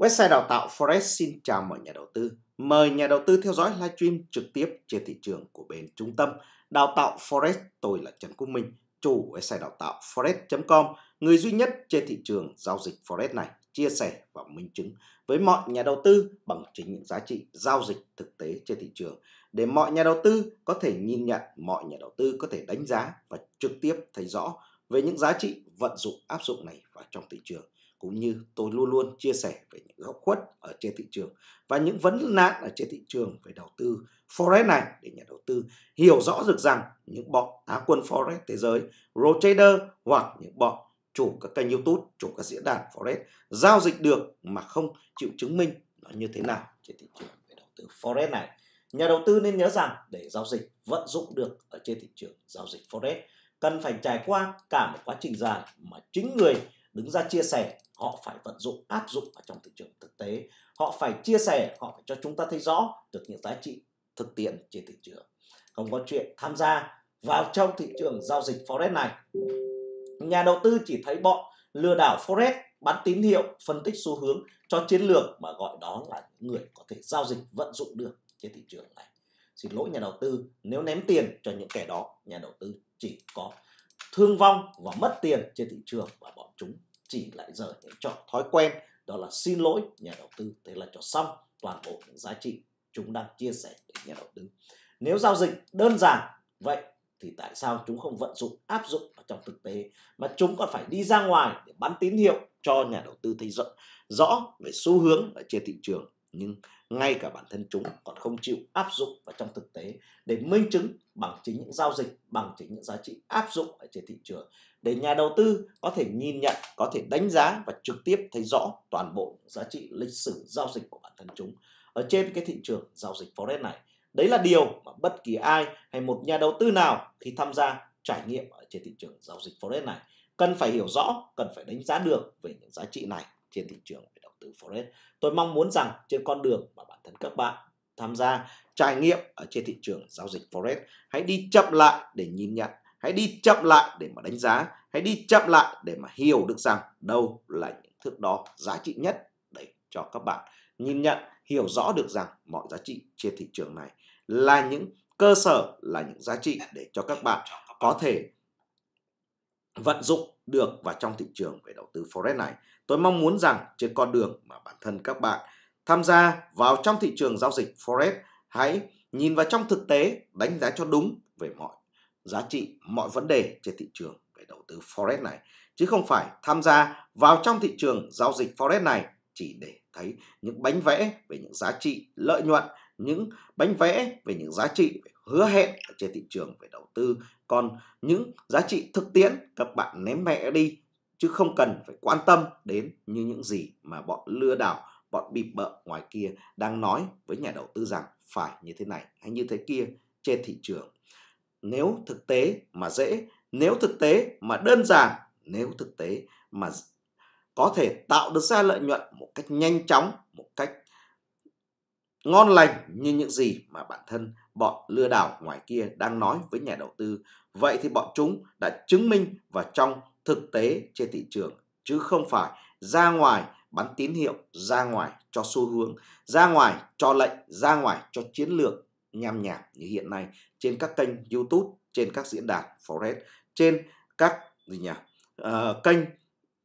Website đào tạo Forex xin chào mọi nhà đầu tư. Mời nhà đầu tư theo dõi livestream trực tiếp trên thị trường của bên trung tâm đào tạo Forex. Tôi là Trần Quốc Minh, chủ website đào tạo forex.com, người duy nhất trên thị trường giao dịch Forex này chia sẻ và minh chứng với mọi nhà đầu tư bằng chính những giá trị giao dịch thực tế trên thị trường để mọi nhà đầu tư có thể nhìn nhận, mọi nhà đầu tư có thể đánh giá và trực tiếp thấy rõ về những giá trị vận dụng áp dụng này vào trong thị trường cũng như tôi luôn luôn chia sẻ về những góc khuất ở trên thị trường và những vấn nạn ở trên thị trường về đầu tư forex này để nhà đầu tư hiểu rõ được rằng những bọn á quân forex thế giới, road hoặc những bọn chủ các kênh YouTube, chủ các diễn đàn forex giao dịch được mà không chịu chứng minh nó như thế nào trên thị trường về đầu tư forex này. Nhà đầu tư nên nhớ rằng để giao dịch vận dụng được ở trên thị trường giao dịch forex cần phải trải qua cả một quá trình dài mà chính người đứng ra chia sẻ họ phải vận dụng áp dụng vào trong thị trường thực tế họ phải chia sẻ họ phải cho chúng ta thấy rõ được những giá trị thực tiễn trên thị trường không có chuyện tham gia vào trong thị trường giao dịch forex này nhà đầu tư chỉ thấy bọn lừa đảo forex bán tín hiệu phân tích xu hướng cho chiến lược mà gọi đó là người có thể giao dịch vận dụng được trên thị trường này xin lỗi nhà đầu tư nếu ném tiền cho những kẻ đó nhà đầu tư chỉ có thương vong và mất tiền trên thị trường và bọn chúng chỉ lại dở những chọn thói quen đó là xin lỗi nhà đầu tư thế là cho xong toàn bộ những giá trị chúng đang chia sẻ đến nhà đầu tư nếu giao dịch đơn giản vậy thì tại sao chúng không vận dụng áp dụng vào trong thực tế mà chúng còn phải đi ra ngoài để bắn tín hiệu cho nhà đầu tư thấy rõ, rõ về xu hướng ở trên thị trường nhưng ngay cả bản thân chúng còn không chịu áp dụng vào trong thực tế để minh chứng bằng chính những giao dịch, bằng chính những giá trị áp dụng ở trên thị trường để nhà đầu tư có thể nhìn nhận, có thể đánh giá và trực tiếp thấy rõ toàn bộ giá trị lịch sử giao dịch của bản thân chúng ở trên cái thị trường giao dịch forex này. Đấy là điều mà bất kỳ ai hay một nhà đầu tư nào khi tham gia trải nghiệm ở trên thị trường giao dịch forex này cần phải hiểu rõ, cần phải đánh giá được về những giá trị này trên thị trường từ Forex. Tôi mong muốn rằng trên con đường mà bản thân các bạn tham gia trải nghiệm ở trên thị trường giao dịch Forex, hãy đi chậm lại để nhìn nhận, hãy đi chậm lại để mà đánh giá, hãy đi chậm lại để mà hiểu được rằng đâu là những thước đo giá trị nhất để cho các bạn nhìn nhận, hiểu rõ được rằng mọi giá trị trên thị trường này là những cơ sở, là những giá trị để cho các bạn có thể vận dụng được vào trong thị trường về đầu tư forex này. Tôi mong muốn rằng trên con đường mà bản thân các bạn tham gia vào trong thị trường giao dịch forex hãy nhìn vào trong thực tế đánh giá cho đúng về mọi giá trị, mọi vấn đề trên thị trường về đầu tư forex này chứ không phải tham gia vào trong thị trường giao dịch forex này chỉ để thấy những bánh vẽ về những giá trị lợi nhuận những bánh vẽ về những giá trị về hứa hẹn ở trên thị trường về đầu tư còn những giá trị thực tiễn các bạn ném mẹ đi chứ không cần phải quan tâm đến như những gì mà bọn lừa đảo bọn bịp bợ ngoài kia đang nói với nhà đầu tư rằng phải như thế này hay như thế kia trên thị trường nếu thực tế mà dễ nếu thực tế mà đơn giản nếu thực tế mà có thể tạo được ra lợi nhuận một cách nhanh chóng một cách ngon lành như những gì mà bản thân bọn lừa đảo ngoài kia đang nói với nhà đầu tư. Vậy thì bọn chúng đã chứng minh và trong thực tế trên thị trường chứ không phải ra ngoài bắn tín hiệu ra ngoài cho xu hướng, ra ngoài cho lệnh, ra ngoài cho chiến lược nham nhảm như hiện nay trên các kênh YouTube, trên các diễn đàn forex, trên các gì nhỉ? Uh, kênh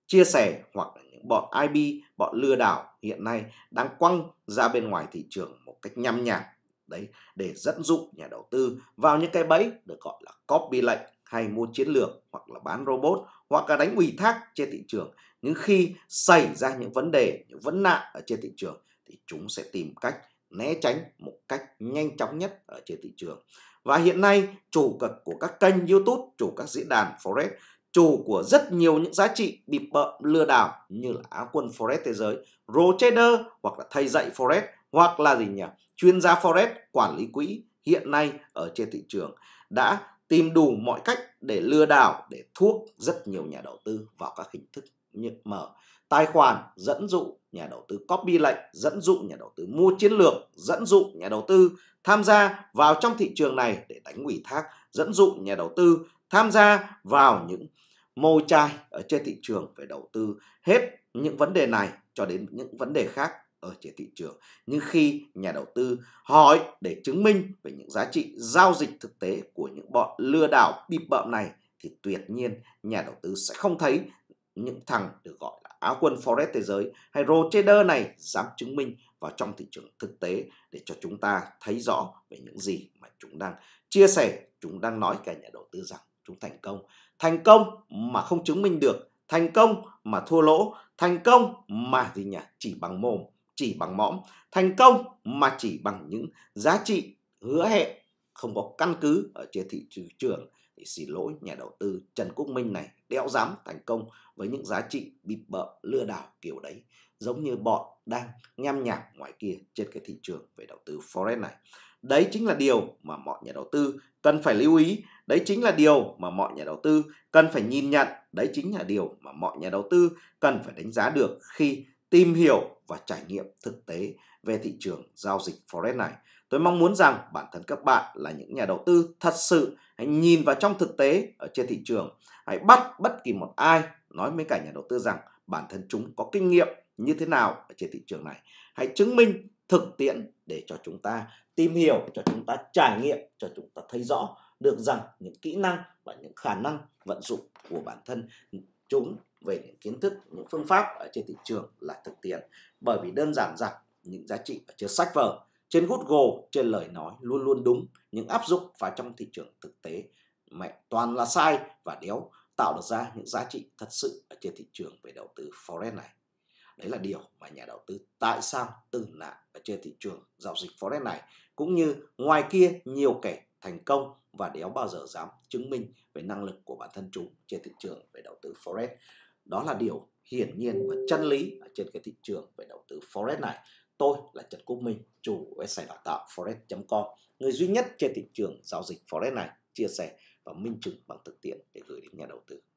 chia sẻ hoặc bọn IB, bọn lừa đảo hiện nay đang quăng ra bên ngoài thị trường một cách nhăm nhảm đấy để dẫn dụ nhà đầu tư vào những cái bẫy được gọi là copy lệnh hay mua chiến lược hoặc là bán robot hoặc là đánh ủy thác trên thị trường nhưng khi xảy ra những vấn đề những vấn nạn ở trên thị trường thì chúng sẽ tìm cách né tránh một cách nhanh chóng nhất ở trên thị trường và hiện nay chủ cực của các kênh youtube chủ các diễn đàn forex chủ của rất nhiều những giá trị bị bợm lừa đảo như là á quân forex thế giới, rô hoặc là thầy dạy forex hoặc là gì nhỉ? Chuyên gia forex, quản lý quỹ hiện nay ở trên thị trường đã tìm đủ mọi cách để lừa đảo để thuốc rất nhiều nhà đầu tư vào các hình thức như mở tài khoản dẫn dụ nhà đầu tư copy lệnh dẫn dụ nhà đầu tư mua chiến lược dẫn dụ nhà đầu tư tham gia vào trong thị trường này để đánh ủy thác dẫn dụ nhà đầu tư tham gia vào những mô chai ở trên thị trường về đầu tư hết những vấn đề này cho đến những vấn đề khác ở trên thị trường. Nhưng khi nhà đầu tư hỏi để chứng minh về những giá trị giao dịch thực tế của những bọn lừa đảo bịp bợm này thì tuyệt nhiên nhà đầu tư sẽ không thấy những thằng được gọi là áo quân forex thế giới hay rô này dám chứng minh vào trong thị trường thực tế để cho chúng ta thấy rõ về những gì mà chúng đang chia sẻ, chúng đang nói cả nhà đầu tư rằng chúng thành công thành công mà không chứng minh được thành công mà thua lỗ thành công mà gì nhỉ chỉ bằng mồm chỉ bằng mõm thành công mà chỉ bằng những giá trị hứa hẹn không có căn cứ ở trên thị trường thì xin lỗi nhà đầu tư Trần Quốc Minh này đeo dám thành công với những giá trị bịp bợm lừa đảo kiểu đấy giống như bọn đang nhăm nhạc ngoài kia trên cái thị trường về đầu tư forex này Đấy chính là điều mà mọi nhà đầu tư cần phải lưu ý, đấy chính là điều mà mọi nhà đầu tư cần phải nhìn nhận, đấy chính là điều mà mọi nhà đầu tư cần phải đánh giá được khi tìm hiểu và trải nghiệm thực tế về thị trường giao dịch forex này. Tôi mong muốn rằng bản thân các bạn là những nhà đầu tư thật sự hãy nhìn vào trong thực tế ở trên thị trường, hãy bắt bất kỳ một ai nói với cả nhà đầu tư rằng bản thân chúng có kinh nghiệm như thế nào ở trên thị trường này. Hãy chứng minh thực tiễn để cho chúng ta tìm hiểu cho chúng ta trải nghiệm cho chúng ta thấy rõ được rằng những kỹ năng và những khả năng vận dụng của bản thân chúng về những kiến thức những phương pháp ở trên thị trường là thực tiễn bởi vì đơn giản rằng những giá trị ở trên sách vở trên Google trên lời nói luôn luôn đúng những áp dụng vào trong thị trường thực tế mẹ toàn là sai và đéo tạo được ra những giá trị thật sự ở trên thị trường về đầu tư forex này đấy là điều mà nhà đầu tư tại sao từ nạn trên thị trường giao dịch forex này cũng như ngoài kia nhiều kẻ thành công và đéo bao giờ dám chứng minh về năng lực của bản thân chúng trên thị trường về đầu tư forex đó là điều hiển nhiên và chân lý ở trên cái thị trường về đầu tư forex này tôi là trần quốc minh chủ website đào tạo forex.com người duy nhất trên thị trường giao dịch forex này chia sẻ và minh chứng bằng thực tiễn để gửi đến nhà đầu tư